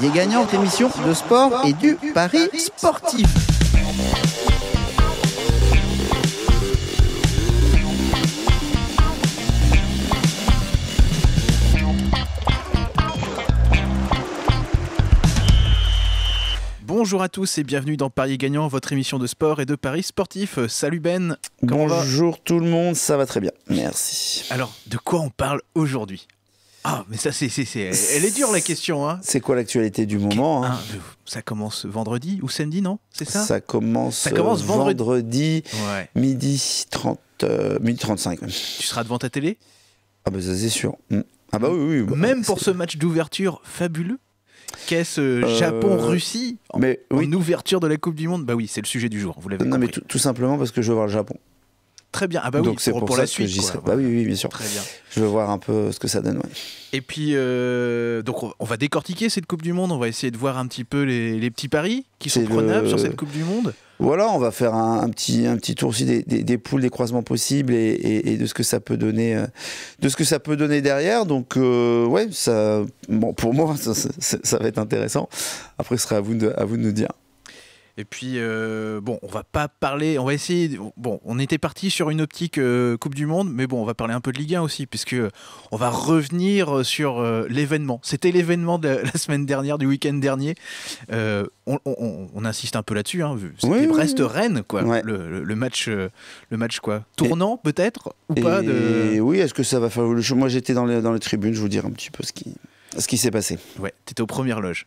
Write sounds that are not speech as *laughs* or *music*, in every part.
Parier gagnant, émission de sport et du pari sportif. Bonjour à tous et bienvenue dans Paris Gagnant, votre émission de sport et de paris sportif. Salut Ben. Bonjour tout le monde, ça va très bien. Merci. Alors, de quoi on parle aujourd'hui ah, mais ça, c'est, elle est dure la question. Hein. C'est quoi l'actualité du moment hein? euh, Ça commence vendredi ou samedi, non C'est ça Ça commence, ça commence euh, vendredi, midi, 30, 35. Euh, tu seras devant ta télé Ah, bah ça, c'est sûr. Mmh. Ah, bah oui, oui. Même pour ce match d'ouverture fabuleux Qu'est-ce Japon-Russie en, ouverture de la Coupe du Monde Bah oui, c'est le sujet du jour, vous l'avez compris. Non, mais tout, simplement parce que je veux voir le Japon. Très bien. Ah bah oui, Donc c'est pour, la suite. Bah oui, oui, bien sûr. Très bien. Je veux voir un peu ce que ça donne. Et puis, euh, donc on va décortiquer cette Coupe du Monde. On va essayer de voir un petit peu les, petits paris qui sont prenables sur cette Coupe du Monde. Voilà, on va faire un, petit, un petit tour aussi des, poules, des croisements possibles et, de ce que ça peut donner, euh, de ce que ça peut donner derrière. Donc, euh, ouais, ça, bon, pour moi, *laughs* ça, ça, va être intéressant. Après, ce sera à vous de, à vous de nous dire. Et puis, euh, bon, on va pas parler, on va essayer. Bon, on était parti sur une optique euh, Coupe du Monde, mais bon, on va parler un peu de Ligue 1 aussi, puisque on va revenir euh, sur l'événement. C'était l'événement de *laughs* la semaine dernière, du week-end dernier. On, insiste un peu là-dessus. Hein, C'était Brest-Rennes, quoi. Le, match, le match quoi. Tournant peut-être Oui, est-ce que ça va faire le Moi, j'étais dans les, dans les tribunes, je vous dire un petit peu ce qui, ce qui s'est passé. Ouais, étais aux premières loges.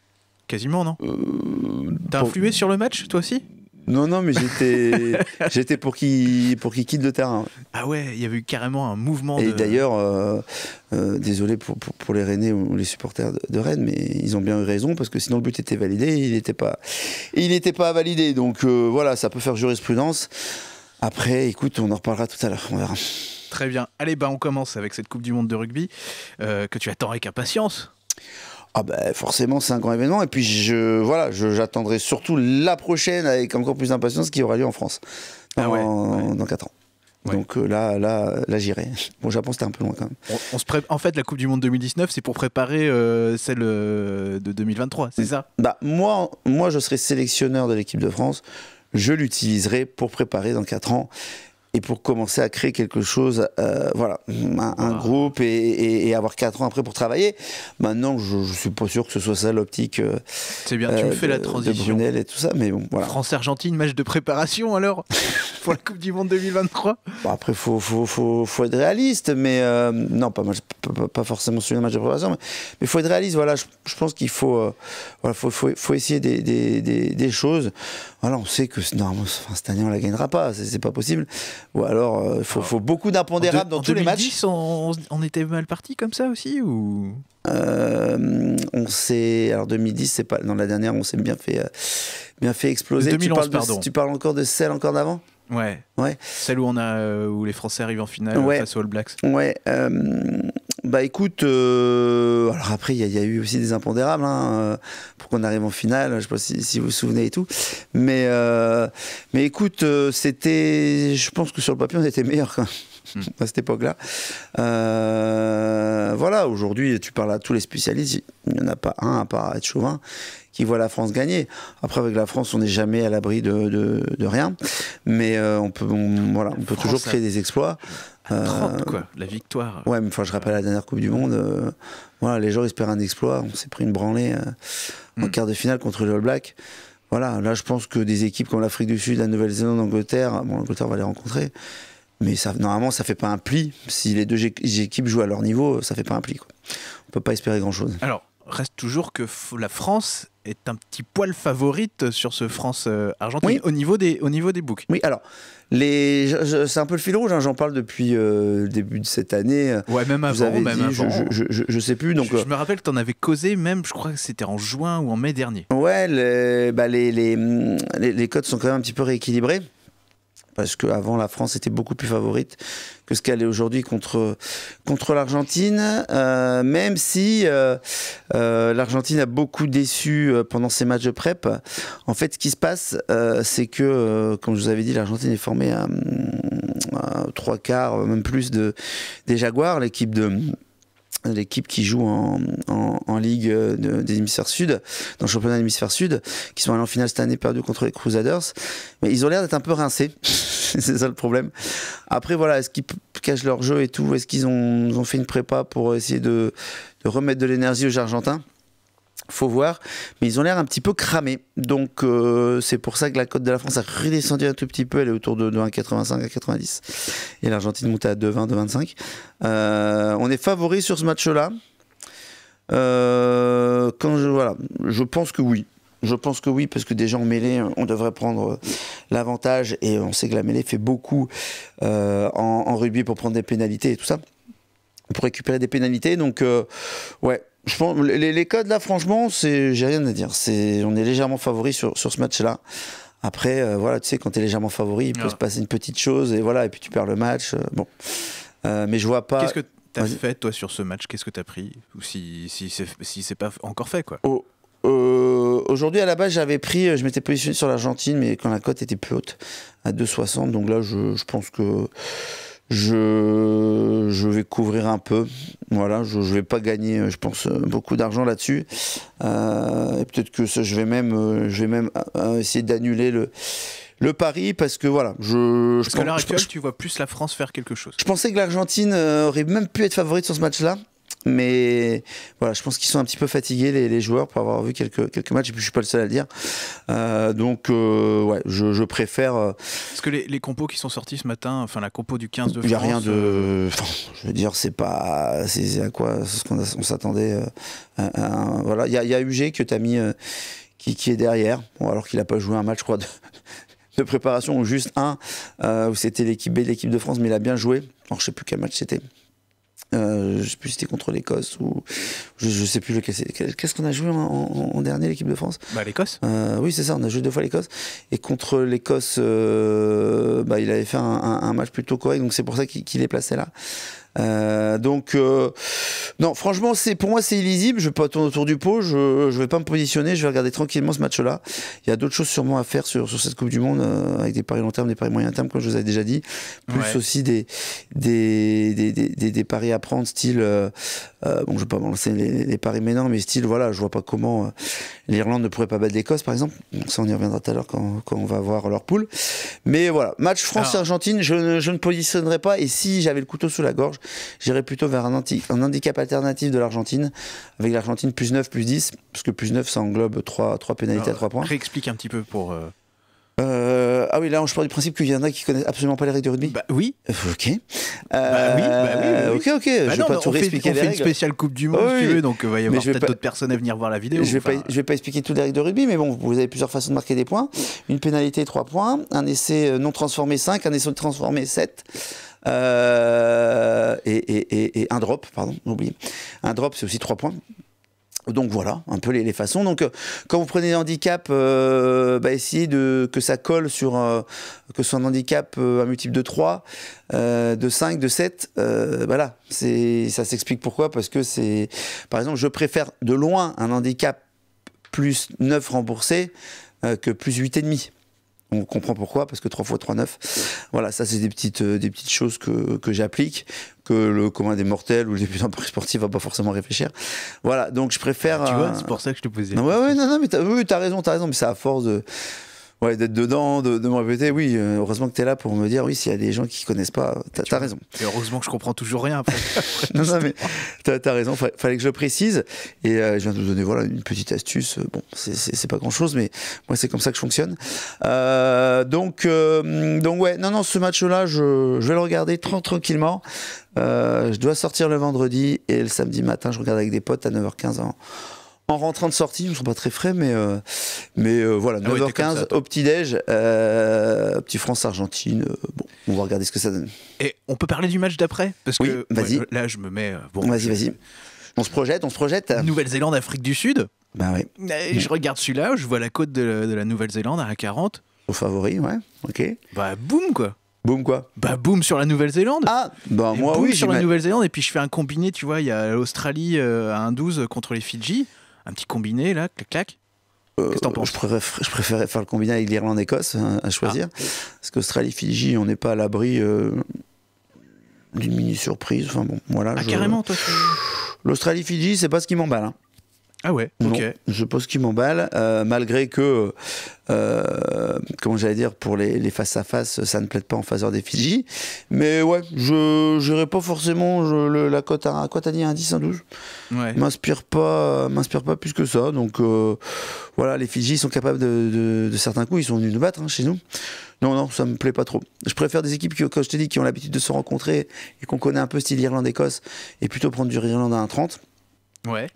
Quasiment, non euh, T'as influé sur le match, toi aussi non, non, mais j'étais, *laughs* j'étais pour qu'il pour qui quitte le terrain. Ah ouais, il y avait eu carrément un mouvement. Et d'ailleurs, euh, euh, désolé pour, les Rennais ou les supporters de, Rennes, mais ils ont bien eu raison parce que sinon le but était validé, il n'était pas, il n'était pas validé. Donc voilà, ça peut faire jurisprudence. Après, écoute, on en reparlera tout à l'heure. On verra. Très bien. Allez, bah on commence avec cette Coupe du Monde de rugby que tu attends avec impatience. Ah ben forcément c'est un grand événement et puis je voilà j'attendrai surtout la prochaine avec encore plus d'impatience qui aura lieu en France dans, ah quatre 4 ans. Donc euh, là, là, là j'irai. Bon, Japon, c'était un peu loin quand même. On, se En fait, la Coupe du Monde 2019, c'est pour préparer euh, celle euh, de 2023, c'est ça bah, moi, moi, je serai sélectionneur de l'équipe de France. Je l'utiliserai pour préparer dans 4 ans et pour commencer à créer quelque chose, euh, voilà, un, groupe et, avoir 4 ans après pour travailler. Maintenant, je ne suis pas sûr que ce soit ça l'optique. Euh, c'est bien, tu euh, fais la transition. et tout ça, mais bon, voilà. France-Argentine, match de préparation alors *laughs* pour la Coupe du Monde 2023 bon, Après, il faut, faut, faut, faut, être réaliste, mais non, pas, pas, forcément sur le match de préparation, mais il faut être réaliste. Voilà, je, pense qu'il faut, voilà, faut, faut, essayer des, des, des, choses. Voilà, on sait que normalement, cette année, on ne la gagnera pas, c'est pas possible ou alors il euh, ah. faut, beaucoup d'impondérables dans tous les matchs. On, on était mal parti comme ça aussi ou euh, on s'est alors 2010 c'est pas dans la dernière on s'est bien fait euh, bien fait exploser. tu, parles pardon. tu parles encore de celle encore d'avant. Ouais. Ouais. Celle où on a où les Français arrivent en finale face aux All Blacks. Ouais. Bah écoute, euh, alors après, il y, y, a eu aussi des impondérables hein, euh, pour qu'on arrive en finale, je ne sais pas si, si, vous vous souvenez et tout. Mais, euh, mais écoute, euh, c'était. Je pense que sur le papier, on était meilleurs quand hmm. à cette époque-là. Euh, voilà, aujourd'hui, tu parles à tous les spécialistes, il n'y en a pas un, à part être chauvin, qui voit la France gagner. Après, avec la France, on n'est jamais à l'abri de, de, de, rien, mais euh, on peut, voilà, on peut toujours créer des exploits. Euh, la victoire. Ouais, mais je rappelle la dernière Coupe du Monde. Euh, voilà, les gens espèrent un exploit. On s'est pris une branlée euh, en mm. quart de finale contre le All Black. Voilà, là, je pense que des équipes comme l'Afrique du Sud, la Nouvelle-Zélande, l'Angleterre, bon, l'Angleterre va les rencontrer. Mais ça, normalement, ça ne fait pas un pli. Si les deux équipes jouent à leur niveau, ça ne fait pas un pli. Quoi. On peut pas espérer grand-chose. Alors, reste toujours que la France est un petit poil favorite sur ce France-Argentine euh, au, niveau des, au niveau des Oui, alors, les, c'est un peu le fil rouge, hein, j'en parle depuis euh, le début de cette année. Ouais, même avant, même avant. Je, je, sais plus. Donc, je, euh, me rappelle que tu en avais causé, même, je crois que c'était en juin ou en mai dernier. Ouais, les, bah, les, les, les codes sont quand même un petit peu rééquilibrés parce qu'avant la France était beaucoup plus favorite que ce qu'elle est aujourd'hui contre, contre l'Argentine, euh, même si euh, euh, l'Argentine a beaucoup déçu pendant ses matchs de prep. En fait, ce qui se passe, c'est que, comme je vous avais dit, l'Argentine est formée à, trois quarts, même plus, de, des Jaguars, l'équipe de l'équipe qui joue en, Ligue euh, des Hémisphères Sud, dans le championnat de l'Hémisphère Sud, qui sont allés en finale cette année perdue contre les Crusaders. Mais ils ont l'air d'être un peu rincés. *laughs* c'est ça le problème. Après, voilà, est-ce qu'ils cachent leur jeu et tout Est-ce qu'ils ont, fait une prépa pour essayer de remettre de l'énergie aux Argentins faut voir. Mais ils ont l'air un petit peu cramés. Donc euh, c'est pour ça que la cote de la France a redescendu un tout petit peu. Elle est autour de, de 1,85 à 90. Et l'Argentine monte à 2,20, 2,25. Euh, on est favori sur ce match-là. Euh, quand je voilà, je pense que oui. Je pense que oui, parce que déjà en mêlée, on devrait prendre l'avantage. Et on sait que la mêlée fait beaucoup en, rugby pour prendre des pénalités et tout ça pour récupérer des pénalités. Donc, ouais, les, codes là, franchement, c'est, j'ai rien à dire. on est légèrement favori sur, sur ce match-là. Après, euh, voilà, tu sais, quand tu es légèrement favori, il peut se passer une petite chose et voilà, et puis tu perds le match. Euh, bon, euh, mais je vois pas. Qu'est-ce que tu as fait toi sur ce match Qu'est-ce que tu as pris Ou si si c'est si pas encore fait quoi oh, Aujourd'hui, à la base, j'avais pris, je m'étais positionné sur l'Argentine, mais quand la cote était plus haute, à 2,60. Donc là, je, je pense que je, je vais couvrir un peu. Voilà, je ne vais pas gagner, je pense, euh, beaucoup d'argent là-dessus. Euh, et peut-être que je vais même, euh, je vais même essayer d'annuler le, le pari parce que voilà, je. Parce l'heure actuelle, tu vois plus la France faire quelque chose. Je pensais que l'Argentine aurait même pu être favorite sur ce match-là. Mais voilà, je pense qu'ils sont un petit peu fatigués, les, joueurs, pour avoir vu quelques, quelques matchs. Et puis, je suis pas le seul à le dire. Euh, donc, euh, ouais, je, préfère. est euh, Parce que les, compos qui sont sortis ce matin, enfin, la compo du 15 de France. Il n'y a rien de. *laughs* je veux dire, c'est pas. C'est à quoi ce qu'on on s'attendait. Voilà, il y a, y a, UG que tu as mis. Qui, qui, est derrière, bon, alors qu'il n'a pas joué un match, je crois, de, *laughs* de préparation, ou juste un, où c'était l'équipe B de l'équipe de France, mais il a bien joué. Alors, je sais plus quel match c'était. Euh, je sais plus si c'était contre l'Écosse ou je, sais plus lequel. Qu'est-ce qu'on a joué en, dernier l'équipe de France bah, L'Écosse. Euh, oui, c'est ça. On a joué deux fois l'Écosse et contre l'Écosse, euh, bah, il avait fait un, match plutôt correct. Donc c'est pour ça qu'il est placé là. Euh, donc, euh, non, franchement, c'est pour moi, c'est illisible. Je ne vais pas tourner autour du pot. Je ne vais pas me positionner. Je vais regarder tranquillement ce match-là. Il y a d'autres choses sûrement à faire sur, sur cette Coupe du Monde euh, avec des paris long terme, des paris moyen terme, comme je vous avais déjà dit. Plus aussi des des, des, des, des, paris à prendre, style. bon, je ne vais pas lancer les, paris maintenant, mais style, voilà, je vois pas comment l'Irlande ne pourrait pas battre l'Écosse, par exemple. ça, on y reviendra tout à l'heure quand, quand, on va voir leur poule. Mais voilà, match France-Argentine, je, je ne positionnerai pas. Et si j'avais le couteau sous la gorge, J'irai plutôt vers un, handicap alternatif de l'Argentine, avec l'Argentine plus 9, plus 10, parce que plus 9, ça englobe 3, pénalités à 3 points. Réexplique un petit peu pour. Euh, euh, ah oui, là, je pars du principe qu'il y en a qui connaissent absolument pas les règles de rugby. Bah oui. Euh, ok. Bah euh, bah oui, bah oui, Ok, ok. je bah non, vais pas tout réexpliquer. On fait, une spéciale Coupe du Monde, si tu veux, donc il va y avoir peut-être d'autres personnes à venir voir la vidéo. Je vais, pas, vais pas expliquer toutes les règles de rugby, mais bon, vous avez plusieurs façons de marquer des points. Une pénalité, 3 points. Un essai non transformé, 5. Un essai transformé, 7. Euh, et, un drop, pardon, oublié. Un drop, c'est aussi 3 points. Donc voilà, un peu les, façons. Donc euh, quand vous prenez un handicap, euh, bah, essayez de, que ça colle sur un que un handicap un multiple de 3, de 5, de 7. voilà, ça s'explique pourquoi parce que c'est par exemple, je préfère de loin un handicap plus 9 remboursé que plus 8,5. On comprend pourquoi, parce que 3 fois 3, 9. Voilà, ça, c'est des petites, euh, des petites choses que, j'applique, que le commun des mortels ou le débutant paris ne va pas forcément réfléchir. Voilà, donc je préfère. Ah, tu vois, euh, c'est pour ça que je te posais. Non, ouais, ouais, non, non, mais t'as oui, as raison, t'as raison, mais c'est à force de ouais, d'être dedans, de, de me répéter. Oui, euh, heureusement que tu es là pour me dire, oui, s'il y a des gens qui connaissent pas, t'as as raison. Et heureusement que je comprends toujours rien. Après. *laughs* non, mais t'as as raison, fallait, fallait que je précise. Et euh, je viens de vous donner voilà, une petite astuce. Euh, bon, c'est pas grand chose, mais moi, c'est comme ça que je fonctionne. donc, donc, ouais, non, non, ce match-là, je, je, vais le regarder tranquillement. je dois sortir le vendredi et le samedi matin, je regarde avec des potes à 9h15 en en rentrant de sortie, je ne pas très frais, mais, euh, mais euh, voilà, 9h15, ah au petit-déj, euh, petit France-Argentine, bon, on va regarder ce que ça donne. Et on peut parler du match d'après Parce oui, que y là, je me mets... Bon, vas-y, vas-y. On se projette, on se projette. Nouvelle-Zélande, Afrique du Sud Ben bah oui. Et je regarde celui-là, je vois la côte de la, Nouvelle-Zélande à 40. Au favori, ouais, ok. Bah boum quoi Boum quoi Bah boum sur la Nouvelle-Zélande Ah bah moi oui sur la Nouvelle-Zélande et puis je fais un combiné tu vois il y a l'Australie à 1-12 contre les Fidji un petit combiné, là, clac, clac euh, Qu'est-ce que penses je, préfère, je, préférais faire le combiné avec l'Irlande-Écosse hein, à choisir. Ah. Parce qu'Australie-Fidji, on n'est pas à l'abri euh, d'une mini surprise. Enfin bon, voilà. Ah, carrément, toi L'Australie-Fidji, c'est pas ce qui m'emballe. Hein. Ah ouais, ok. je pense qui m'emballe, euh, malgré que, euh, comment j'allais dire, pour les, face à face, ça ne plaide pas en faveur des Fidji. Mais ouais, je n'irai pas forcément je, le, la cote à quoi t'as dit un 10, un 12. Ouais. M'inspire pas, m'inspire pas plus que ça. Donc euh, voilà, les Fidji sont capables de, certains coups. Ils sont venus nous battre hein, chez nous. Non, non, ça me plaît pas trop. Je préfère des équipes qui, comme je te dis, qui ont l'habitude de se rencontrer et qu'on connaît un peu style Irlande-Écosse et plutôt prendre du Irlande à 30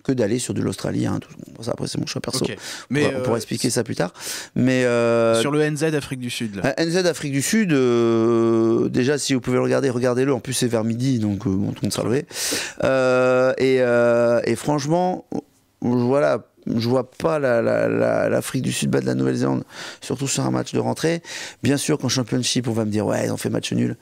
que d'aller sur de l'Australie, hein, après, c'est mon choix perso. Mais on, euh, pourra, expliquer ça plus tard. Mais euh, sur le NZ Afrique du Sud. Euh, NZ Afrique du Sud, déjà, si vous pouvez le regarder, regardez-le. En plus, c'est vers midi, donc on sera levé. Et, et, franchement, voilà. Je vois pas l'Afrique du Sud battre de la Nouvelle-Zélande, surtout sur un match de rentrée. Bien sûr, qu'en Championship, on va me dire ouais, ils ont fait match nul.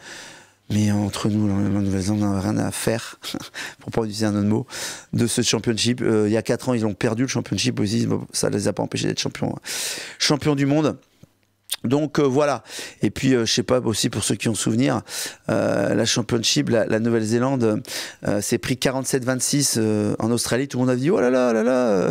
Mais entre nous, la Nouvelle-Zélande n'a rien à faire, *laughs* pour pas utiliser un autre mot, de ce championship. Euh, il y a 4 ans, ils ont perdu le championship aussi. Ça ne les a pas empêchés d'être champions, hein. du monde. Donc euh, voilà. Et puis euh, je ne sais pas aussi pour ceux qui ont souvenir, la championship, la, Nouvelle-Zélande s'est pris 47-26 en Australie. Tout le monde a dit oh là là oh là là.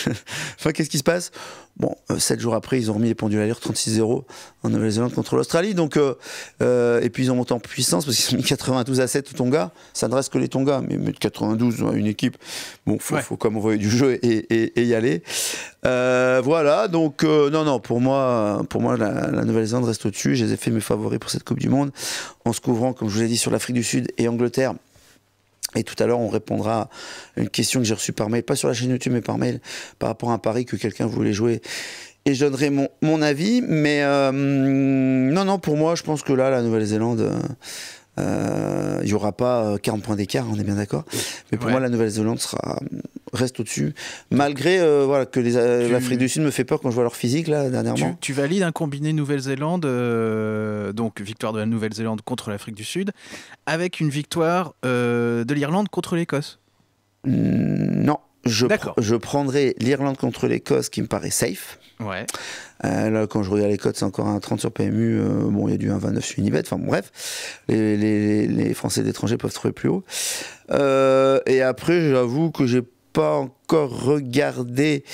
*laughs* enfin qu'est-ce qui se passe Bon, 7 euh, jours après, ils ont remis les pendules à l'heure 36-0 en Nouvelle-Zélande contre l'Australie. Donc, euh, euh, et puis ils ont monté en puissance parce qu'ils ont mis 92 à 7 au Tonga. Ça ne reste que les Tonga, mais, 92 hein, une équipe. Bon, faut, faut comme du jeu et, y aller. voilà, donc non, non, pour moi, pour moi la, Nouvelle-Zélande reste au-dessus. J'ai fait mes favoris pour cette Coupe du Monde en se couvrant, comme je vous l'ai dit, sur l'Afrique du Sud et Angleterre. Et tout à l'heure, on répondra à une question que j'ai reçue par mail, pas sur la chaîne YouTube, mais par mail, par rapport à un pari que quelqu'un voulait jouer. Et je donnerai mon, avis. Mais euh, non, non, pour moi, je pense que là, la Nouvelle-Zélande... Euh, euh, il n'y aura pas 40 euh, points d'écart, on est bien d'accord. Mais pour moi, la Nouvelle-Zélande sera, euh, reste au-dessus. Malgré que l'Afrique du Sud me fait peur quand je vois leur physique, là, dernièrement. Tu, valides un combiné Nouvelle-Zélande, donc victoire de la Nouvelle-Zélande contre l'Afrique du Sud, avec une victoire de l'Irlande contre l'Écosse hmm, Non. Je, prendrai l'Irlande contre l'Écosse qui me paraît safe. Euh, là, quand je regarde les codes, c'est encore un 30 sur PMU. Euh, bon, il y a du 1,29 sur Unibet. Enfin, bref, les, Français d'étrangers peuvent trouver plus haut. Euh, et après, j'avoue que j'ai pas encore regardé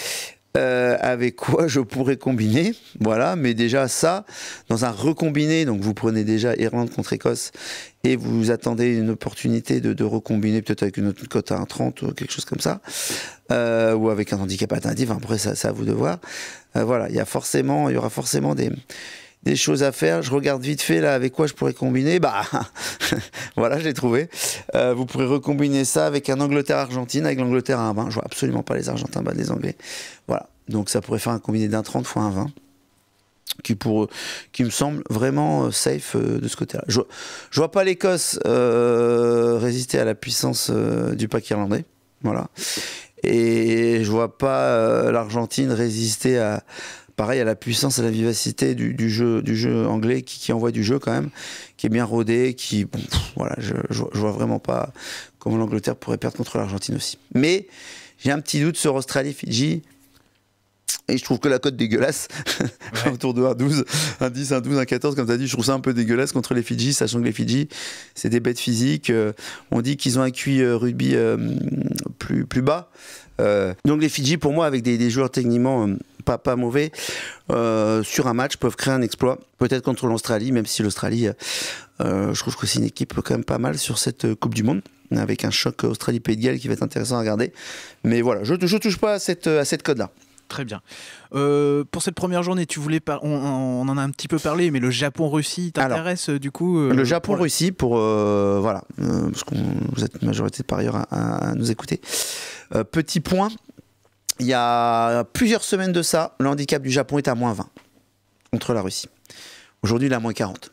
euh, avec quoi je pourrais combiner. Voilà, mais déjà ça, dans un recombiné, donc vous prenez déjà Irlande contre Écosse et vous attendez une opportunité de, recombiner peut-être avec une autre cote à 1,30 ou quelque chose comme ça, euh, ou avec un handicap attentif, après ça, ça à vous de voir. Euh, voilà, il y a forcément, il y aura forcément des des choses à faire. Je regarde vite fait là avec quoi je pourrais combiner. Bah *laughs* voilà, je l'ai trouvé. Euh, vous pourrez recombiner ça avec un Angleterre-Argentine, avec l'Angleterre à un 20. Je vois absolument pas les Argentins battre les Anglais. Voilà, donc ça pourrait faire un combiné d'un 30 fois un 20. Qui, pour, qui me semble vraiment euh, safe euh, de ce côté-là. Je, vois pas l'Écosse résister à la puissance du pack irlandais. Voilà. Et je vois pas l'Argentine résister à, pareil à la puissance, et la vivacité du, jeu, anglais qui, envoie du jeu quand même, qui est bien rodé, qui voilà, je, je, vois vraiment pas comment l'Angleterre pourrait perdre contre l'Argentine aussi. Mais j'ai un petit doute sur Australie-Fidji. Et je trouve que la cote dégueulasse, *laughs* autour de 1,12, 12 1,12, 14 comme tu as dit, je trouve ça un peu dégueulasse contre les Fidji, sachant que les Fidji, c'est des bêtes physiques. Euh, on dit qu'ils ont un QI euh, rugby euh, plus, plus bas. donc les Fidji, pour moi, avec des, des joueurs techniquement pas, pas mauvais, euh, sur un match peuvent créer un exploit, peut-être contre l'Australie, même si l'Australie, euh, euh, je trouve que c'est une équipe quand même pas mal sur cette Coupe du Monde, avec un choc Australie-Pays de Galles qui va être intéressant à regarder. Mais voilà, je ne touche pas à cette, à cette code-là. Très bien. pour cette première journée, tu voulais on, en a un petit peu parlé, mais le Japon-Russie t'intéresse du coup Le Japon-Russie pour, voilà, parce que vous êtes majorité par ailleurs à nous écouter. petit point, il y a plusieurs semaines de ça, le handicap du Japon est à moins 20 contre la Russie. Aujourd'hui, il est à moins 40.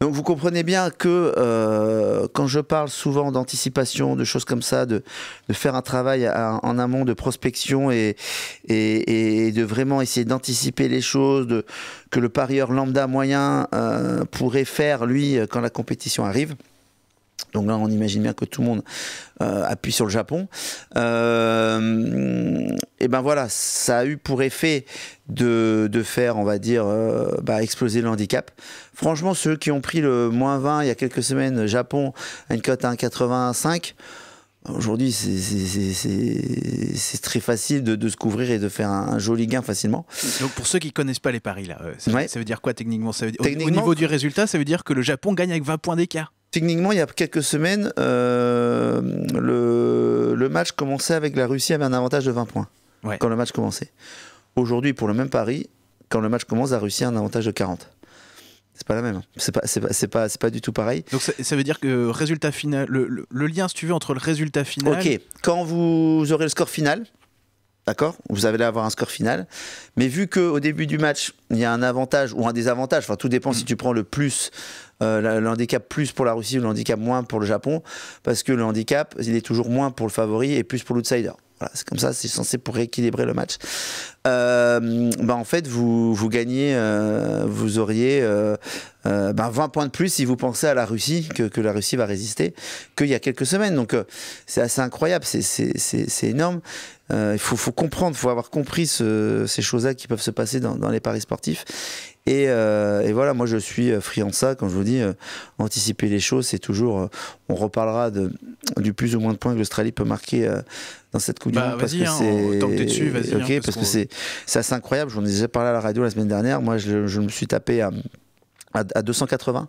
Donc vous comprenez bien que euh, quand je parle souvent d'anticipation, de choses comme ça, de, faire un travail en amont de prospection et, de vraiment essayer d'anticiper les choses, que le parieur lambda moyen euh, pourrait faire, lui, quand la compétition arrive, donc là, on imagine bien que tout le monde euh, appuie sur le Japon. Euh, et ben voilà, ça a eu pour effet de, faire, on va dire, euh, bah, exploser le handicap. Franchement, ceux qui ont pris le moins 20 il y a quelques semaines, Japon, une cote à 1,85. Aujourd'hui, c'est très facile de, se couvrir et de faire un, joli gain facilement. Donc, pour ceux qui connaissent pas les paris, là, ça, veut dire quoi techniquement, techniquement, Au niveau du résultat, ça veut dire que le Japon gagne avec 20 points d'écart. Techniquement, il y a quelques semaines, euh, le, match commençait avec la Russie avait un avantage de 20 points quand le match commençait. Aujourd'hui, pour le même pari, quand le match commence, la Russie a un avantage de 40. C'est pas la même. Hein. C'est pas, pas, du tout pareil. Donc ça, veut dire que résultat final, le, lien, si tu veux, entre le résultat final. Ok. Quand vous aurez le score final, d'accord, vous allez avoir un score final. Mais vu qu'au début du match, il y a un avantage ou un désavantage. Enfin, tout dépend si mm. tu prends le plus euh, le handicap plus pour la Russie ou le handicap moins pour le Japon, parce que le handicap, il est toujours moins pour le favori et plus pour l'outsider c'est comme ça, c'est censé pour rééquilibrer le match. bah en fait, vous, vous gagnez, euh, vous auriez 20 euh, ben, points de plus si vous pensez à la Russie, que, la Russie va résister, qu'il y a quelques semaines. Donc c'est assez incroyable, c'est énorme. Il faut, faut, comprendre, il faut avoir compris ces choses-là qui peuvent se passer dans, les paris sportifs. Et, voilà, moi je suis friand de ça, quand je vous dis, anticiper les choses, c'est toujours, on reparlera de, du plus ou moins de points que l'Australie peut marquer dans cette Coupe du bah, Monde. Parce que hein, c'est... Hein, parce, que c'est, c'est assez incroyable. J'en ai déjà parlé à la radio la semaine dernière. Moi, je, me suis tapé à à 280,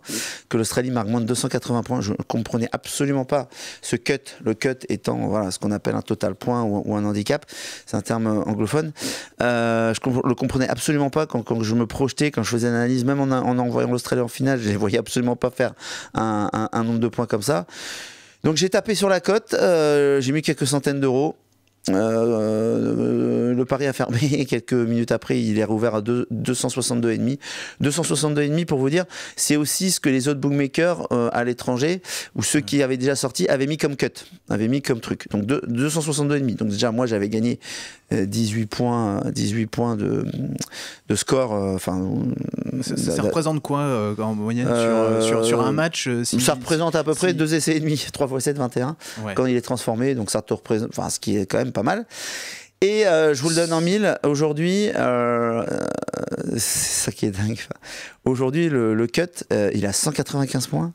que l'Australie marque moins de 280 points. Je ne comprenais absolument pas ce cut, le cut étant voilà, ce qu'on appelle un total point ou, un handicap, c'est un terme anglophone. Euh, je ne le comprenais absolument pas quand, je me projetais, quand je faisais l'analyse, même en, envoyant l'Australie en finale, je ne les voyais absolument pas faire un, un nombre de points comme ça. Donc j'ai tapé sur la cote, euh, j'ai mis quelques centaines d'euros. Euh, euh, le pari a fermé et *laughs* quelques minutes après, il est rouvert à 262,5. 262,5 pour vous dire, c'est aussi ce que les autres bookmakers à l'étranger ou ceux qui avaient déjà sorti avaient mis comme cut, avaient mis comme truc. Donc 262,5. Donc déjà moi j'avais gagné 18 points, 18 points de, de score, enfin ça, représente quoi euh, en moyenne sur, euh, euh, un match si, Ça représente à peu près 2 essais et demi, 3 *laughs* fois 7, 21, quand il est transformé, donc ça te représente, enfin, ce qui est quand même pas mal. Et je vous le donne en mille, aujourd'hui, c'est ça qui est dingue. Aujourd'hui, le, cut, il a 195 points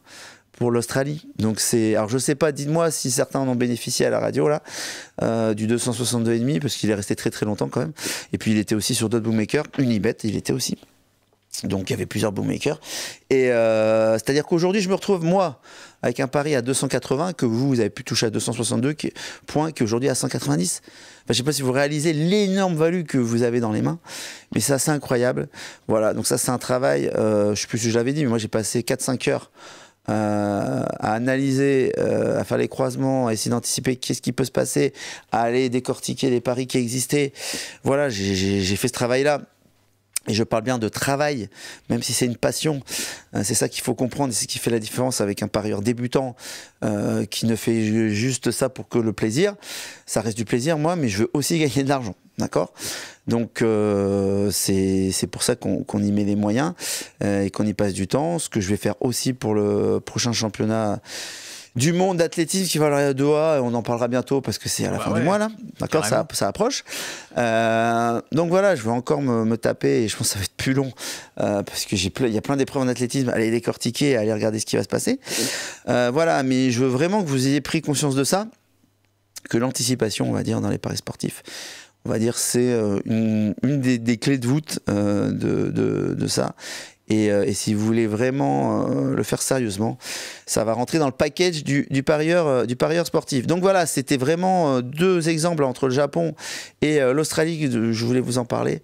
pour l'Australie. Donc c'est, alors je sais pas, dites-moi si certains en ont bénéficié à la radio là du 262,5 parce qu'il est resté très très longtemps quand même. Et puis il était aussi sur d'autres bookmakers, Unibet, il était aussi. Donc il y avait plusieurs bookmakers. Et euh, c'est-à-dire qu'aujourd'hui, je me retrouve, moi, avec un pari à 280, que vous, vous avez pu toucher à 262 points, qui aujourd'hui à 190. je ne sais pas si vous réalisez l'énorme value que vous avez dans les mains, mais ça, c'est incroyable. Voilà, donc ça, c'est un travail, euh, je ne sais plus si je l'avais dit, mais moi, j'ai passé 4-5 heures. Euh, à analyser, à faire les croisements, à essayer d'anticiper qu'est-ce qui peut se passer, à aller décortiquer les paris qui existaient. Voilà, j'ai fait ce travail-là et je parle bien de travail, même si c'est une passion. Euh, c'est ça qu'il faut comprendre, c'est ce qui fait la différence avec un parieur débutant euh, qui ne fait juste ça pour que le plaisir. Ça reste du plaisir, moi, mais je veux aussi *laughs* gagner de l'argent. D'accord Donc, euh, c'est pour ça qu'on qu'on y met les moyens euh, et qu'on y passe du temps. Ce que je vais faire aussi pour le prochain championnat du monde d'athlétisme qui va aller à Doha. On en parlera bientôt parce que c'est à la bah fin du mois, là. D'accord ça, ça, approche. Euh, donc voilà, je vais encore me, taper et je pense que ça va être plus long euh, parce qu'il y a plein d'épreuves en athlétisme. Allez décortiquer, aller regarder ce qui va se passer. Euh, voilà, mais je veux vraiment que vous ayez pris conscience de ça, que l'anticipation, on va dire, dans les paris sportifs on va dire, c'est une, des, clés de voûte de, de, ça. Euh, et, si vous voulez vraiment euh, le faire sérieusement, ça va rentrer dans le package du, parieur, euh, du parieur sportif. Donc voilà, c'était vraiment deux exemples entre le Japon et l'Australie que je voulais vous en parler.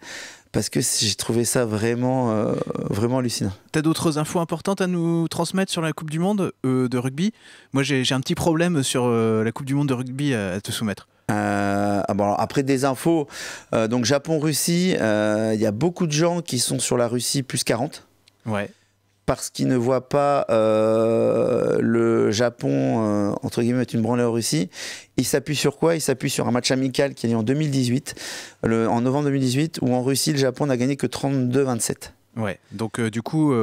Parce que j'ai trouvé ça vraiment, vraiment hallucinant. T'as d'autres infos importantes à nous transmettre sur la Coupe du Monde de rugby Moi, j'ai un petit problème sur la Coupe du Monde de rugby à, te soumettre. Ah bon, après des infos, donc Japon-Russie, il y a beaucoup de gens qui sont sur la Russie plus 40. Ouais. Parce qu'il ne voit pas euh, le Japon, euh, entre guillemets, être une branlée en Russie. il s'appuie sur quoi Il s'appuie sur un match amical qui a lieu en 2018, en novembre 2018, où en Russie, le Japon n'a gagné que 32-27. Ouais, donc euh, du coup,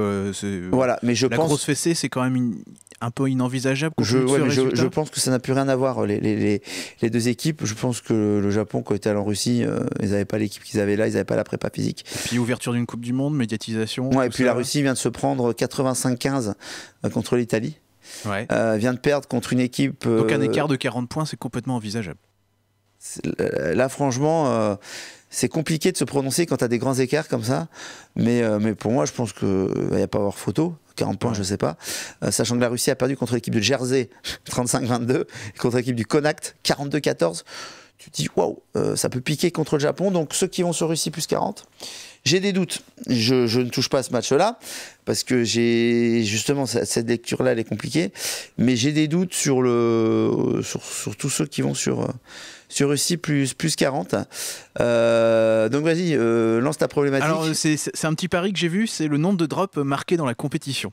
voilà. Mais je la grosse fessée, c'est quand même une un peu inenvisageable. Je, pense que ça n'a plus rien à voir. Les, deux équipes, je pense que le Japon, quand était en Russie, euh, ils n'avaient pas l'équipe qu'ils avaient là, ils n'avaient pas la prépa physique. puis ouverture d'une Coupe du Monde, médiatisation. et puis la Russie vient de se prendre 85-15 euh, contre l'Italie. Euh, vient de perdre contre une équipe. Donc un écart de 40 points, c'est complètement envisageable. Là, franchement, c'est compliqué de se prononcer quand tu as des grands écarts comme ça. Mais, pour moi, je pense qu'il n'y a pas à avoir photo. 40 points, je ne sais pas. Euh, sachant que la Russie a perdu contre l'équipe de Jersey 35-22, *laughs* contre l'équipe du Connact, 42-14. Tu te dis, waouh, euh, ça peut piquer contre le Japon. Donc ceux qui vont sur Russie plus 40. J'ai des doutes. Je, ne touche pas à ce match-là parce que j'ai justement cette lecture-là, elle est compliquée. Mais j'ai des doutes sur le sur tous ceux qui vont sur euh, sur Russie plus, plus 40. Euh, donc vas-y, euh, lance ta problématique. Alors euh, c'est un petit pari que j'ai vu, c'est le nombre de drops marqués dans la compétition.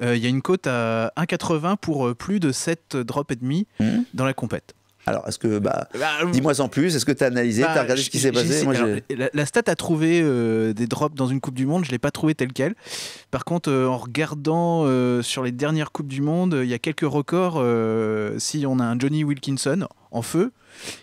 Il y a une cote à 1,80 pour plus de 7 drops et demi mmh. dans la compète. Alors, est-ce que, bah, bah dis-moi sans plus, est-ce que tu as analysé, bah, tu as regardé ce qui s'est passé la, stat a trouvé des drops dans une Coupe du Monde, je ne l'ai pas trouvé tel quel. Par contre, en regardant sur les dernières Coupes du Monde, il y a quelques records. si on a un Johnny Wilkinson en feu,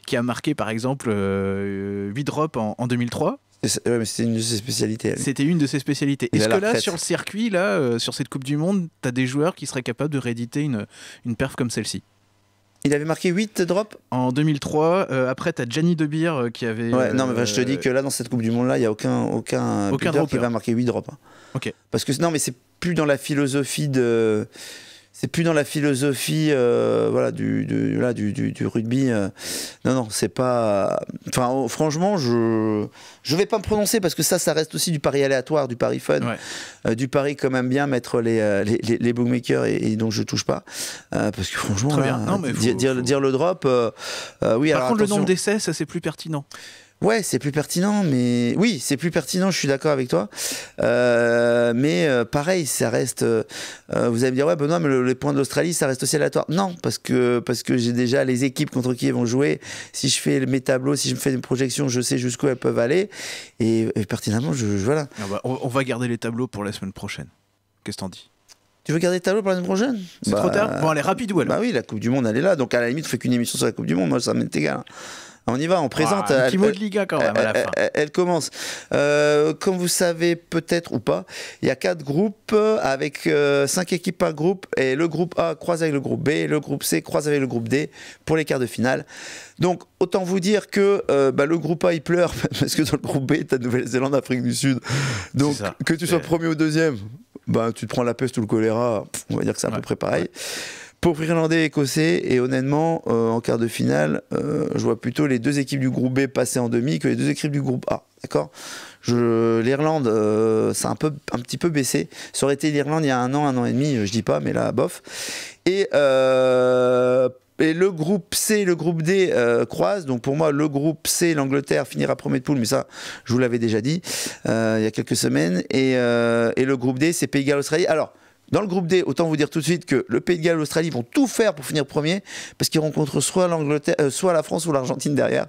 qui a marqué par exemple 8 euh, drops en, 2003. c'était une de ses spécialités. C'était une de ses spécialités. Est-ce que là, sur le circuit, là, euh, sur cette Coupe du Monde, tu as des joueurs qui seraient capables de rééditer une, une perf comme celle-ci il avait marqué 8 drops En 2003. Euh, après, après, as Gianni De Beer qui avait. Ouais, non, mais je te dis que là, dans cette Coupe du Monde-là, il n'y a aucun, aucun, aucun qui va marquer 8 drops. Hein. Ok. Parce que non, mais c'est plus dans la philosophie de c'est plus dans la philosophie euh, voilà du, du, rugby euh. non non c'est pas enfin oh, franchement je ne vais pas me prononcer parce que ça ça reste aussi du pari aléatoire du pari fun euh, du pari quand même bien mettre les les, bookmakers et, donc je touche pas parce que franchement dire, dire, le drop par contre le nombre d'essais ça c'est plus pertinent Ouais, c'est plus pertinent, mais oui, c'est plus pertinent. Je suis d'accord avec toi, euh, mais euh, pareil, ça reste. Euh, vous allez me dire ouais, Benoît, mais les points d'Australie, ça reste aussi aléatoire. Non, parce que parce que j'ai déjà les équipes contre qui elles vont jouer. Si je fais mes tableaux, si je me fais une projection, je sais jusqu'où elles peuvent aller. Et, pertinemment, je, voilà. Ah bah, on, va garder les tableaux pour la semaine prochaine. Qu'est-ce que t'en dis tu veux garder les tableaux pour la semaine prochaine C'est bah, trop tard Bon, allez, rapide ou elle Bah oui, la Coupe du Monde, elle est là. Donc, à la limite, on fait qu'une émission sur la Coupe du Monde. Moi, ça m'est égal. On y va, on présente. Ah, un petit mot de Liga quand même à la fin. Elle, commence. Euh, comme vous savez peut-être ou pas, il y a quatre groupes avec euh, cinq équipes par groupe et le groupe A croise avec le groupe B, le groupe C croise avec le groupe D pour les quarts de finale. Donc autant vous dire que euh, bah, le groupe A il pleure *laughs* parce que dans le groupe B tu as Nouvelle-Zélande, Afrique du Sud. Donc que tu sois premier ou deuxième, bah, tu te prends la peste ou le choléra, on va dire que c'est à peu près pareil pour Irlandais et Écossais, et honnêtement, euh, en quart de finale, euh, je vois plutôt les deux équipes du groupe B passer en demi que les deux équipes du groupe A. D'accord L'Irlande, euh, c'est ça a un, peu, un petit peu baissé. Ça aurait été l'Irlande il y a un an, un an et demi, je dis pas, mais là, bof. Et, et le groupe C et le groupe D croisent. Donc pour moi, le groupe C, l'Angleterre, finira premier de poule, mais ça, je vous l'avais déjà dit il y a quelques semaines. Et, et le groupe D, c'est Pays Galles-Australie. Alors, dans le groupe D, autant vous dire tout de suite que le Pays de Galles et l'Australie vont tout faire pour finir premier, parce qu'ils rencontrent soit, l'Angleterre, euh, soit la France ou l'Argentine derrière,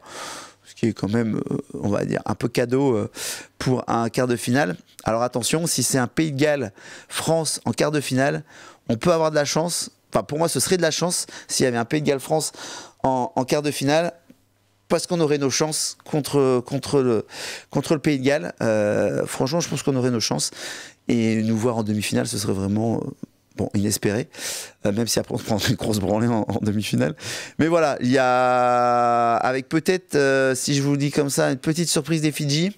ce qui est quand même, euh, on va dire, un peu cadeau euh, pour un quart de finale. Alors attention, si c'est un Pays de Galles-France en quart de finale, on peut avoir de la chance. Enfin, pour moi, ce serait de la chance s'il y avait un Pays de Galles-France en, quart de finale parce qu'on aurait nos chances contre, contre, le, contre le Pays de Galles. franchement, je pense qu'on aurait nos chances. Et nous voir en demi-finale, ce serait vraiment euh, bon, inespéré, euh, même si après on se prend une grosse branlée en, demi-finale. Mais voilà, il y a, avec peut-être, euh, si je vous le dis comme ça, une petite surprise des Fidji.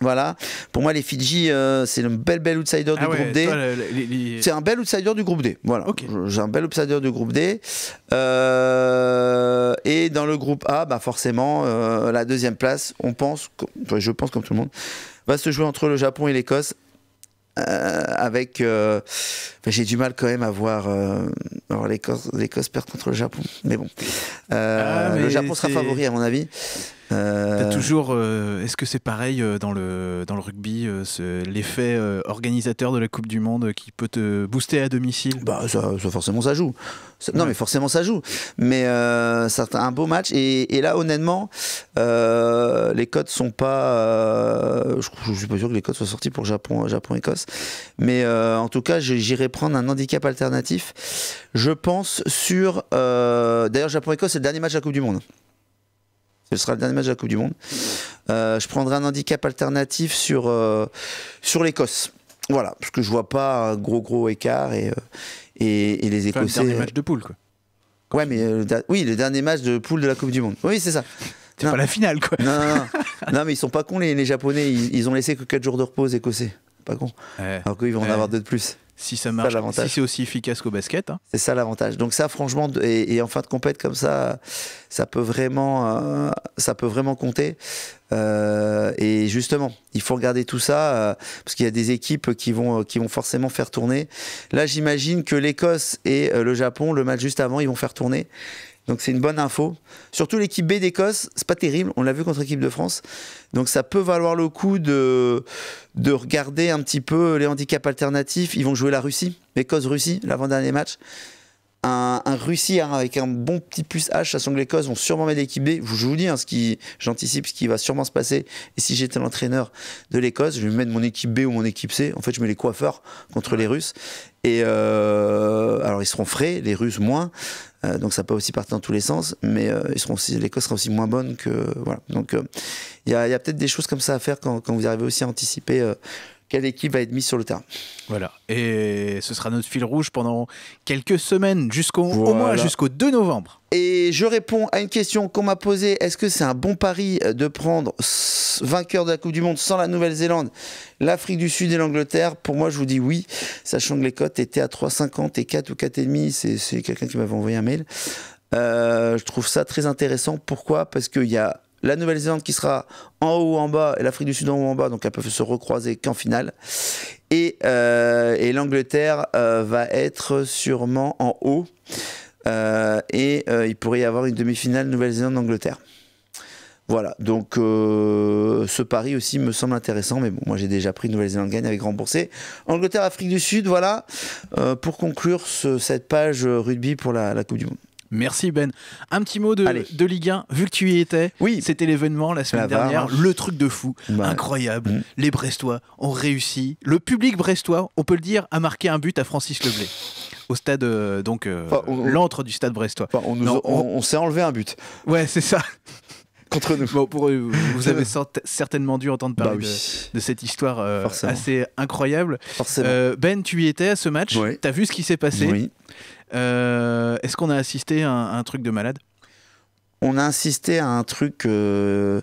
Voilà, pour moi les Fidji, c'est le bel bel outsider ah du groupe D. C'est un bel outsider du groupe D. Voilà, j'ai un bel outsider du groupe D. et dans le groupe A, bah forcément, la deuxième place, on pense, je pense comme tout le monde, va se jouer entre le Japon et l'Écosse euh, avec. Euh, j'ai du mal quand même à voir. Euh, les l'Écosse perdre contre le Japon. Mais bon. Ah, le Japon sera favori, à mon avis. Euh, toujours, euh, est-ce que c'est pareil euh, dans le, dans le rugby, l'effet organisateur de la Coupe du Monde qui peut te booster à domicile bah, forcément ça joue. non, mais forcément ça joue. Mais c'est un beau match. Et, là, honnêtement, les codes sont pas. Je, ne suis pas sûr que les codes soient sortis pour Japon, Japon Écosse. Mais en tout cas, j'irai prendre un handicap alternatif. Je pense sur. D'ailleurs, Japon-Écosse, c'est le dernier match de la Coupe du Monde ce sera le dernier match de la Coupe du Monde. Euh, je prendrai un handicap alternatif sur, euh, sur l'Écosse. Voilà, parce que je vois pas un gros gros écart et, euh, et, les Écossais. le dernier match de poule, quoi. ouais, mais oui, le dernier match de poule de la Coupe du Monde. Oui, c'est ça. *laughs* C'est pas la finale, quoi. *laughs* Non, mais ils sont pas cons, les, Japonais. Ils, ils, ont laissé que 4 jours de repos Écossais. Pas con. Alors qu'ils vont en avoir deux de plus si ça marche, si c'est aussi efficace qu'au basket. Hein. C'est ça l'avantage. Donc ça, franchement, et, en fin de compète comme ça, ça peut vraiment, euh, ça peut vraiment compter. Euh, et justement, il faut regarder tout ça euh, parce qu'il y a des équipes qui vont, qui vont forcément faire tourner. Là, j'imagine que l'Écosse et le Japon, le match juste avant, ils vont faire tourner. Donc c'est une bonne info. Surtout l'équipe B d'Écosse, c'est pas terrible, on l'a vu contre l'équipe de France. Donc ça peut valoir le coup de, de regarder un petit peu les handicaps alternatifs. Ils vont jouer la Russie, Écosse-Russie, l'avant-dernier match un, un Russie hein, avec un bon petit plus H, à que l'Écosse vont sûrement mettre l'équipe B. Je vous dis, hein, ce qui, j'anticipe ce qui va sûrement se passer. Et si j'étais l'entraîneur de l'Écosse, je vais mettre mon équipe B ou mon équipe C. En fait, je mets les coiffeurs contre les Russes. Et euh, alors, ils seront frais, les Russes moins. Euh, donc, ça peut aussi partir dans tous les sens. Mais euh, ils seront aussi, l'Écosse sera aussi moins bonne que. Voilà. Donc, il y a, peut-être des choses comme ça à faire quand, quand vous arrivez aussi à anticiper quelle équipe va être mise sur le terrain. Voilà, et ce sera notre fil rouge pendant quelques semaines, jusqu'au au moins jusqu'au 2 novembre. Et je réponds à une question qu'on m'a posée, est-ce que c'est un bon pari de prendre vainqueur de la Coupe du Monde sans la Nouvelle-Zélande, l'Afrique du Sud et l'Angleterre Pour moi, je vous dis oui, sachant que les cotes étaient à 3,50 et 4 ou 4,5, c'est quelqu'un qui m'avait envoyé un mail. Euh, je trouve ça très intéressant. Pourquoi Parce qu'il y a la Nouvelle-Zélande qui sera en haut ou en bas, et l'Afrique du Sud en haut ou en bas, donc elles peuvent se recroiser qu'en finale. Et, euh, l'Angleterre euh, va être sûrement en haut, euh, et il pourrait y avoir une demi-finale Nouvelle-Zélande-Angleterre. Voilà, donc ce pari aussi me semble intéressant, mais bon, moi j'ai déjà pris Nouvelle-Zélande gagne avec remboursé. Angleterre, Afrique du Sud, voilà, pour conclure cette page rugby pour la Coupe du Monde. Merci Ben. Un petit mot de, Ligue 1, vu que tu y étais. Oui. C'était l'événement la semaine dernière, le truc de fou, incroyable. Mm. Les Brestois ont réussi. Le public brestois, on peut le dire, a marqué un but à Francis Leblay. Au stade, euh, donc, euh, l'antre du stade brestois. on, s'est enlevé un but. Ouais, c'est ça. *laughs* Contre nous. pour, vous avez *laughs* certainement dû entendre parler bah de, cette histoire euh, assez incroyable. ben, tu y étais à ce match. Tu as vu ce qui s'est passé. Oui. Euh, est-ce qu'on a assisté à un, truc de malade On a assisté à un truc euh,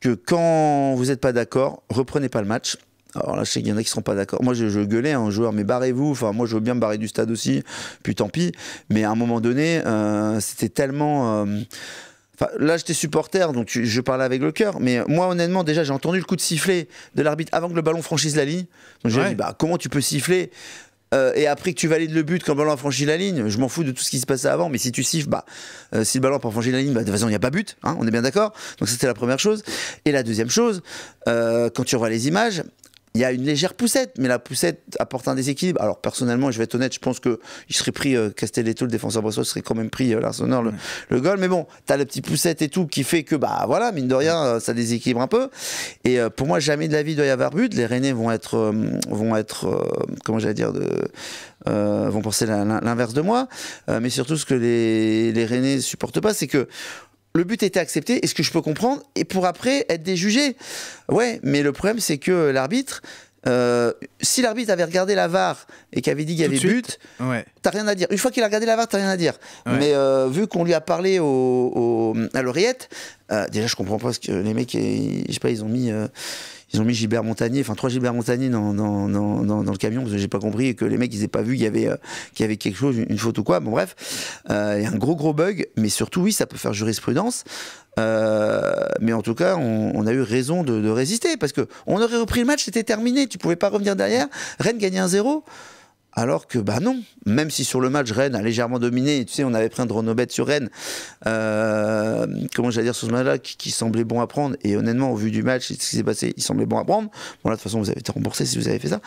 que quand vous n'êtes pas d'accord, reprenez pas le match. Alors là, je sais qu'il y en a qui ne seront pas d'accord. Moi, je, gueulais un hein, joueur, mais barrez-vous. Enfin, moi, je veux bien me barrer du stade aussi. Puis tant pis. Mais à un moment donné, euh, c'était tellement. là, j'étais supporter, donc je parlais avec le cœur. Mais moi, honnêtement, déjà, j'ai entendu le coup de sifflet de l'arbitre avant que le ballon franchisse la ligne. Donc j'ai dit, bah, comment tu peux siffler euh, et après que tu valides le but quand le ballon a franchi la ligne, je m'en fous de tout ce qui se passait avant, mais si tu siffles, bah, euh, si le ballon n'a pas franchi la ligne, bah, de toute façon, il n'y a pas but, hein, on est bien d'accord. Donc c'était la première chose. Et la deuxième chose, euh, quand tu revois les images, il y a une légère poussette, mais la poussette apporte un déséquilibre. Alors personnellement, je vais être honnête, je pense que serait pris et euh, Castelletto, le défenseur il serait quand même pris euh, le, goal. Mais bon, t'as la petite poussette et tout qui fait que bah voilà, mine de rien, euh, ça déséquilibre un peu. Et euh, pour moi, jamais de la vie doit y avoir but. Les Rennais vont être vont être comment j'allais dire de vont penser l'inverse de moi. mais surtout, ce que les les Rennais supportent pas, c'est que le but était accepté, est ce que je peux comprendre, et pour après être déjugé. Ouais, mais le problème, c'est que l'arbitre, euh, si l'arbitre avait regardé la VAR et qu'il avait dit qu'il y avait but, ouais. t'as rien à dire. Une fois qu'il a regardé la VAR, t'as rien à dire. Mais euh, vu qu'on lui a parlé à l'oreillette, euh, déjà je comprends pas ce que les mecs, je sais pas, ils ont mis ils ont mis Gilbert Montagnier, enfin trois Gilbert Montagnier dans, dans, dans, le camion parce que j'ai pas compris et que les mecs ils aient pas vu qu'il y avait euh, avait quelque chose, une, faute ou quoi. Bon bref, il y a un gros gros bug, mais surtout oui, ça peut faire jurisprudence. Euh, mais en tout cas, on, a eu raison de, résister parce que on aurait repris le match, c'était terminé, tu pouvais pas revenir derrière. Rennes gagnait un 0 alors que, bah non, même si sur le match, Rennes a légèrement dominé, tu sais, on avait pris un drone bête sur Rennes, euh, comment j'allais dire, sur ce match-là, qui, semblait bon à prendre, et honnêtement, au vu du match, ce qui s'est passé, il semblait bon à prendre. Bon, là, de toute façon, vous avez été remboursé si vous avez fait ça.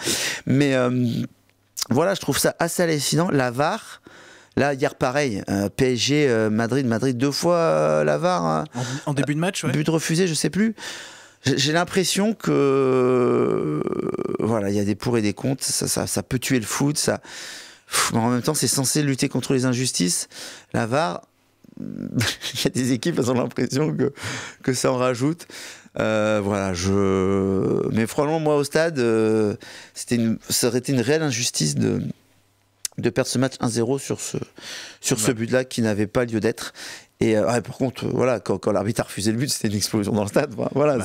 Mais euh, voilà, je trouve ça assez hallucinant. La VAR, Là, hier, pareil, euh, PSG, Madrid, Madrid, deux fois la VAR. Hein. En, début de match, ouais. But refusé, je sais plus. J'ai l'impression que euh, voilà, il y a des pour et des contre. Ça, ça, ça peut tuer le foot. Ça, mais en même temps, c'est censé lutter contre les injustices. La VAR, *laughs* il y a des équipes, elles ont l'impression que, que ça en rajoute. Euh, voilà, je. Mais franchement, moi au stade, euh, c'était une... ça aurait été une réelle injustice de de perdre ce match 1-0 sur ce, sur ce but-là qui n'avait pas lieu d'être. Et euh, pour par contre, euh, voilà, quand, l'arbitre a refusé le but, *laughs* c'était une explosion dans le stade. Voilà,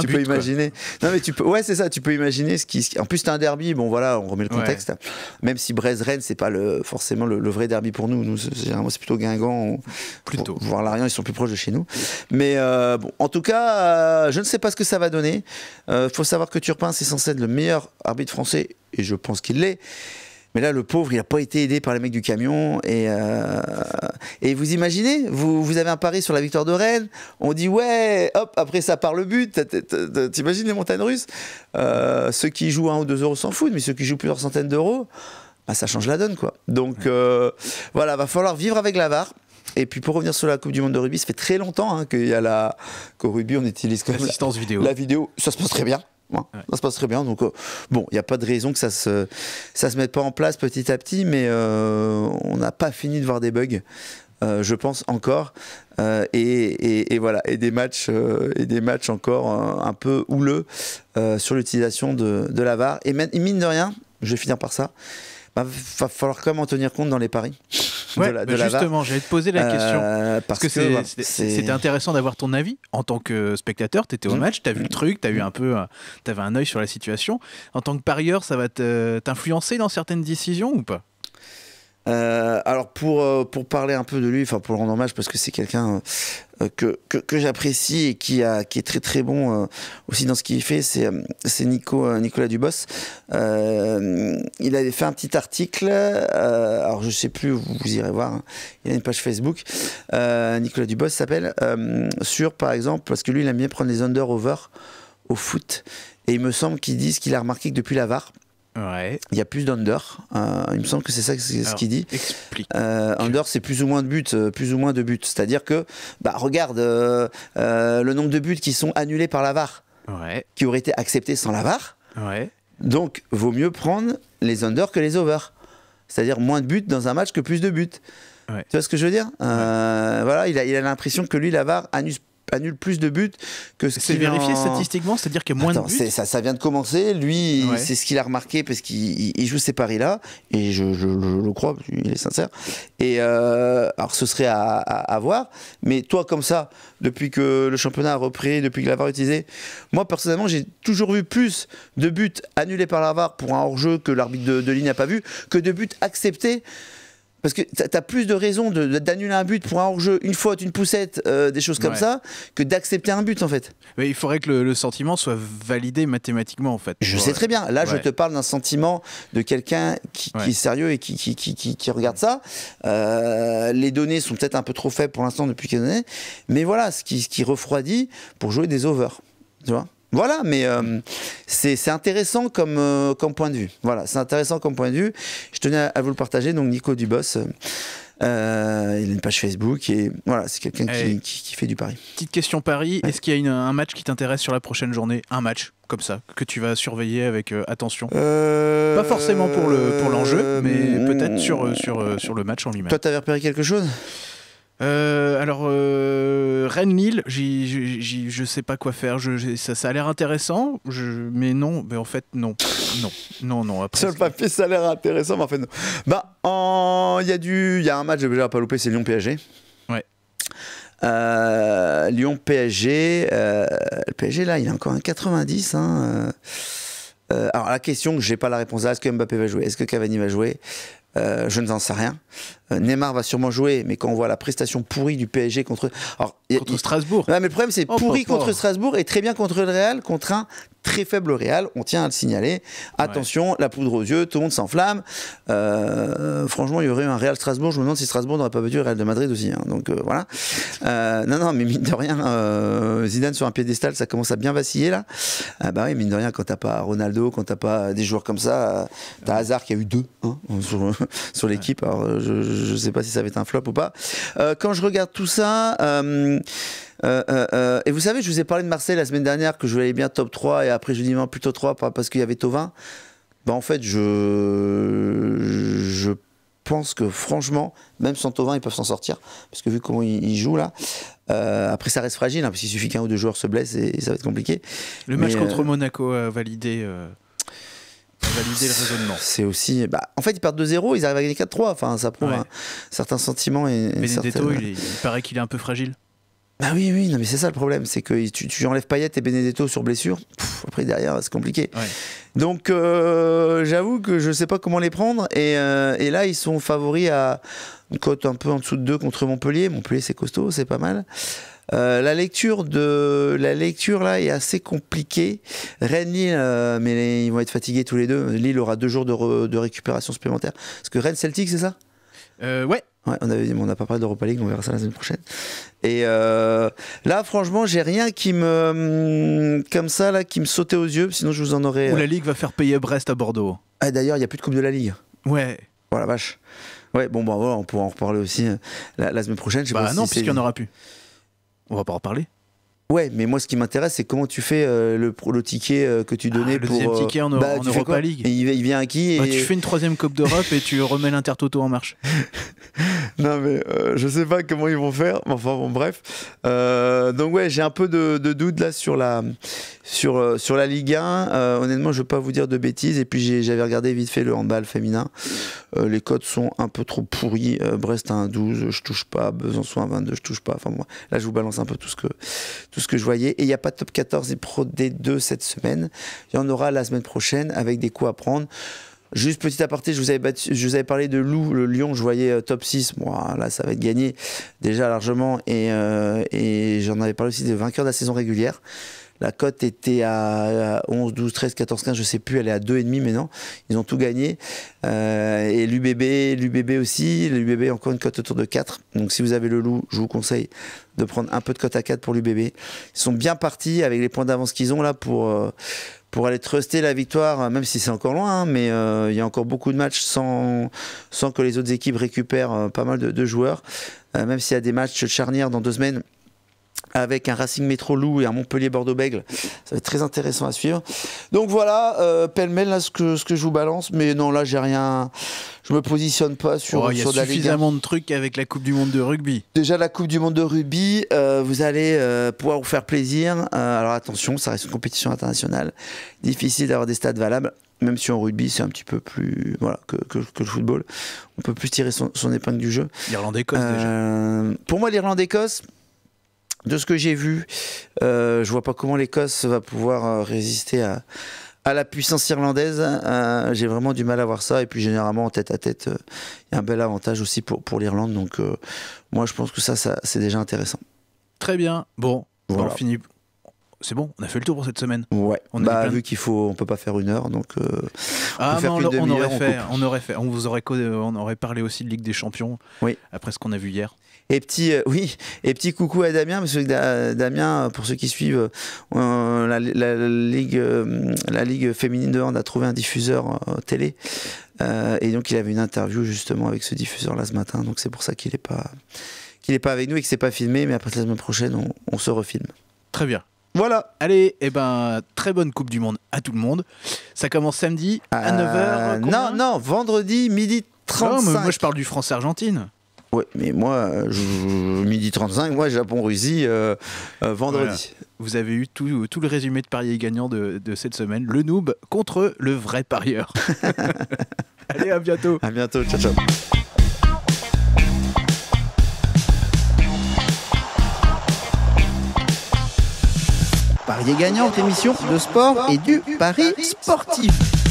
tu peux imaginer. Non, mais tu peux. Ouais, c'est ça. Tu peux imaginer ce En plus, c'est un derby. Bon, voilà, on remet le contexte. Même si Brest-Rennes, c'est pas forcément le, vrai derby pour nous. Nous, c'est plutôt Guingamp, plutôt. Voir l'Ariane ils sont plus proches de chez nous. Mais euh, en tout cas, je ne sais pas ce que ça va donner. Il faut savoir que Turpin, c'est censé être le meilleur arbitre français, et je pense qu'il l'est. Mais là, le pauvre, il n'a pas été aidé par les mecs du camion. Et, euh, et vous imaginez, vous, vous, avez un pari sur la victoire de Rennes. On dit, ouais, hop, après ça part le but. T'imagines les montagnes russes euh, Ceux qui jouent 1 ou 2 euros s'en foutent, mais ceux qui jouent plusieurs centaines d'euros, bah, ça change la donne. quoi. Donc euh, voilà, va falloir vivre avec la Et puis pour revenir sur la Coupe du Monde de rugby, ça fait très longtemps hein, qu'il la qu'au rugby on utilise vidéo. la vidéo. Ça se passe très bien. Ça se passe très bien. Donc, euh, bon, il n'y a pas de raison que ça se, ça se mette pas en place petit à petit, mais euh, on n'a pas fini de voir des bugs. Euh, je pense encore et, voilà et des matchs et des matchs encore un, peu houleux sur l'utilisation de, la VAR et mine de rien je vais finir par ça il bah, va falloir quand même en tenir compte dans les paris. justement de bah, la, justement, j'allais te poser la question. Euh, parce, que, c'était intéressant d'avoir ton avis. En tant que spectateur, tu étais au mm. match, tu as vu le truc, tu as eu mm. un peu, euh, tu avais un œil sur la situation. En tant que parieur, ça va t'influencer dans certaines décisions ou pas euh, alors pour, pour parler un peu de lui, enfin pour le rendre hommage parce que c'est quelqu'un euh, que, j'apprécie et qui, a, qui est très très bon euh, aussi dans ce qu'il fait, c'est, euh, Nico, Nicolas Dubos. il avait fait un petit article, alors je sais plus, vous, irez voir, hein. il a une page Facebook, Nicolas Dubos s'appelle, sur par exemple, parce que lui il aime bien prendre les under-over au foot. Et il me semble qu'ils disent qu'il a remarqué que depuis la VAR, il y a plus d'under. Euh, il me semble que c'est ça ce qu'il dit. Euh, under, c'est plus ou moins de buts, euh, plus ou moins de buts. C'est-à-dire que, bah, regarde le nombre de buts qui sont annulés par la VAR, qui auraient été acceptés sans la VAR. Donc, vaut mieux prendre les under que les over. C'est-à-dire moins de buts dans un match que plus de buts. Tu vois ce que je veux dire Voilà, il a l'impression que lui, la VAR annule annule plus de buts que ce C'est vérifié statistiquement, c'est-à-dire qu'il y a moins de buts. Ça, vient de commencer. Lui, c'est ce qu'il a remarqué parce qu'il joue ces paris-là, et je, le crois, il est sincère. Et euh, alors, ce serait à, voir. Mais toi, comme ça, depuis que le championnat a repris, depuis que Lavard utilisé, moi personnellement, j'ai toujours vu plus de buts annulés par la pour un hors-jeu que l'arbitre de ligne n'a pas vu que de buts acceptés. Parce que tu as plus de raisons d'annuler un but pour un hors-jeu, une faute, une poussette, euh, des choses comme ça, que d'accepter un but en fait. Mais il faudrait que le, sentiment soit validé mathématiquement en fait. Je sais très bien. Là, je te parle d'un sentiment de quelqu'un qui, est sérieux et qui, qui, qui regarde ça. Euh, les données sont peut-être un peu trop faibles pour l'instant depuis quelques années. Mais voilà, ce qui, ce qui refroidit pour jouer des overs. Tu vois voilà, mais euh, c'est intéressant comme, euh, comme point de vue. Voilà, c'est intéressant comme point de vue. Je tenais à, vous le partager. Donc, Nico Dubos, euh, il a une page Facebook et voilà, c'est quelqu'un qui, eh. qui, fait du pari. Petite question Paris, est-ce qu'il y a un match qui t'intéresse sur la prochaine journée Un match comme ça, que tu vas surveiller avec attention Pas forcément pour l'enjeu, le, pour mais peut-être sur, hmm. sur, sur le match en lui-même. Toi, t'avais repéré quelque chose euh, alors, euh, Rennes-Lille, je sais pas quoi faire. Je, ça, a l'air intéressant, je, mais non, en fait, non. Non, non, non. Sur le papier, ça a l'air intéressant, mais en fait, non. Bah, il y, a y a un match, j'ai déjà pas loupé, c'est Lyon-PSG. Ouais. Euh, Lyon-PSG, le PSG, là, il a encore un 90. Hein, alors, la question que j'ai pas la réponse à, est-ce que Mbappé va jouer Est-ce que Cavani va jouer euh, je ne sais rien. Euh, Neymar va sûrement jouer, mais quand on voit la prestation pourrie du PSG contre, contre Strasbourg. Ouais, mais le problème, c'est oh, pourri contre Strasbourg et très bien contre le Real, contre un très faible Real, on tient à le signaler. Attention, la poudre aux yeux, tout le monde s'enflamme. Euh, franchement, il y aurait eu un Real Strasbourg, je me demande si Strasbourg n'aurait pas battu le Real de Madrid aussi. Hein. Donc euh, voilà. Euh, non, non, mais mine de rien, Zidane sur un piédestal, ça commence à bien vaciller là. Ah, bah oui, mine de rien, quand t'as pas Ronaldo, quand t'as pas des joueurs comme ça, t'as Hazard qui a eu deux hein, *laughs* sur, l'équipe. Alors je, je, sais pas si ça va être un flop ou pas. quand je regarde tout ça euh, euh, euh, et vous savez, je vous ai parlé de Marseille la semaine dernière, que je voulais bien top 3, et après je dis plutôt 3 parce qu'il y avait Tovin. Bah, en fait, je, je pense que franchement, même sans Tovin, ils peuvent s'en sortir. Parce que vu comment ils, jouent là, après ça reste fragile, hein, parce qu'il suffit qu'un ou deux joueurs se blessent et, ça va être compliqué. Le match contre Monaco a validé le raisonnement. C'est aussi. Bah, en fait, ils partent 2 0 ils arrivent à gagner 4-3. Enfin, ça prouve certains un certain sentiment. Mais Benedetto, il, paraît qu'il est un peu fragile. Bah oui, oui, non, mais c'est ça le problème, c'est que tu, enlèves Payet et Benedetto sur blessure, après derrière c'est compliqué. Donc euh, j'avoue que je ne sais pas comment les prendre, euh, et, là ils sont favoris à une cote un peu en dessous de 2 contre Montpellier, Montpellier c'est costaud, c'est pas mal. Euh, la lecture de la lecture là est assez compliquée. Rennes Lille, mais ils vont être fatigués tous les deux. Lille aura deux jours de, récupération supplémentaire. Parce que Rennes Celtic, c'est ça Ouais. Ouais, on n'a pas parlé d'Europa League, on verra ça la semaine prochaine. Et euh, là, franchement, j'ai rien qui me, hum, comme ça, là, qui me sautait aux yeux. Sinon, je vous en aurais. la euh, Ligue va faire payer Brest à Bordeaux. Ah, d'ailleurs, il y a plus de coupe de la Ligue. Ouais. Voilà, oh, vache. Ouais, bon, bah, on pourra en reparler aussi euh, la, semaine prochaine. bah non, puisqu'il n'y en aura plus. On va pas en reparler. Ouais, mais moi, ce qui m'intéresse, c'est comment tu fais euh, le, le, ticket euh, que tu ah, donnais pour le pour. Le euh, ticket en, bah, en Europa League. il, vient à qui bah, et... Tu fais une troisième Coupe d'Europe et tu remets l'Intertoto en marche. *laughs* non, mais je sais pas comment ils vont faire. Enfin, bon, bref. donc, ouais, j'ai un peu de, de, doute là sur la, sur, sur la Ligue 1. honnêtement, je veux pas vous dire de bêtises. Et puis, j'avais regardé vite fait le handball féminin. Euh, les codes sont un peu trop pourris. Euh, Brest un 12, je touche pas. Besançon à 22, je touche pas. Enfin là je vous balance un peu tout ce que, tout ce que je voyais. Et il n'y a pas de top 14 et pro D2 cette semaine. Il y en aura la semaine prochaine avec des coups à prendre. Juste petit aparté, je vous avais, battu, je vous avais parlé de Loup, le Lion, je voyais euh, top 6. Moi là, ça va être gagné déjà largement. Et, et j'en avais parlé aussi des vainqueurs de la saison régulière. La cote était à 11, 12, 13, 14, 15, je sais plus, elle est à 2,5 maintenant. Ils ont tout gagné. Euh, et l'UBB, l'UBB aussi. L'UBB encore une cote autour de 4. Donc si vous avez le loup, je vous conseille de prendre un peu de cote à 4 pour l'UBB. Ils sont bien partis avec les points d'avance qu'ils ont là pour. Euh, pour aller truster la victoire, euh, même si c'est encore loin, hein, mais il y a encore beaucoup de matchs sans, sans que les autres équipes récupèrent pas mal de, joueurs. même s'il y a des matchs charnières dans deux semaines, avec un Racing Métro Loup et un Montpellier Bordeaux Bègle. Ça va être très intéressant à suivre. Donc voilà, euh, pêle-mêle là ce que ce que je vous balance, mais non là j'ai rien, je me positionne pas sur, oh, sur y a suffisamment de trucs avec la Coupe du Monde de rugby. Déjà la Coupe du Monde de rugby, euh, vous allez euh, pouvoir vous faire plaisir. Euh, alors attention, ça reste une compétition internationale, difficile d'avoir des stades valables. Même si en rugby c'est un petit peu plus voilà que, le football, on peut plus tirer son, épingle du jeu. L'Irlande-Écosse déjà. Pour moi l'Irlande-Écosse de ce que j'ai vu, euh, je vois pas comment l'Écosse va pouvoir euh, résister à, la puissance irlandaise. Hein. Euh, j'ai vraiment du mal à voir ça. Et puis généralement, en tête à tête, il y a un bel avantage aussi pour, l'Irlande. Donc moi, je pense que ça, c'est déjà intéressant. Très bien. Bon, on, finit, c'est bon, on a fait le tour pour cette semaine. Ouais. On a bah, vu qu'il faut, on peut pas faire une heure, donc. Euh, on ah, on, aurait fait, on, aurait fait, on vous aurait, on aurait parlé aussi de Ligue des Champions. Oui. Après ce qu'on a vu hier. Et petit, euh, oui, et petit coucou à Damien, parce Damien, pour ceux qui suivent, euh, la, ligue, la ligue féminine de hand a trouvé un diffuseur télé. et donc il avait une interview justement avec ce diffuseur là ce matin, donc c'est pour ça qu'il n'est pas, qu'il pas avec nous et que c'est pas filmé, mais après la semaine prochaine on, on se refilme. Très bien. Voilà. Allez, eh ben très bonne Coupe du Monde à tout le monde. Ça commence samedi à 9h. Euh, non, non, vendredi midi 35. Non, mais moi je parle du France-Argentine. Oui, mais moi, je, midi 35, moi Japon-Russie, euh, euh, vendredi. Vous avez eu tout, le résumé de parier gagnant de, de cette semaine. Le noob contre le vrai parieur. *laughs* Allez, à bientôt. À bientôt, ciao ciao. Parier gagnant, émission de sport et du pari sportif.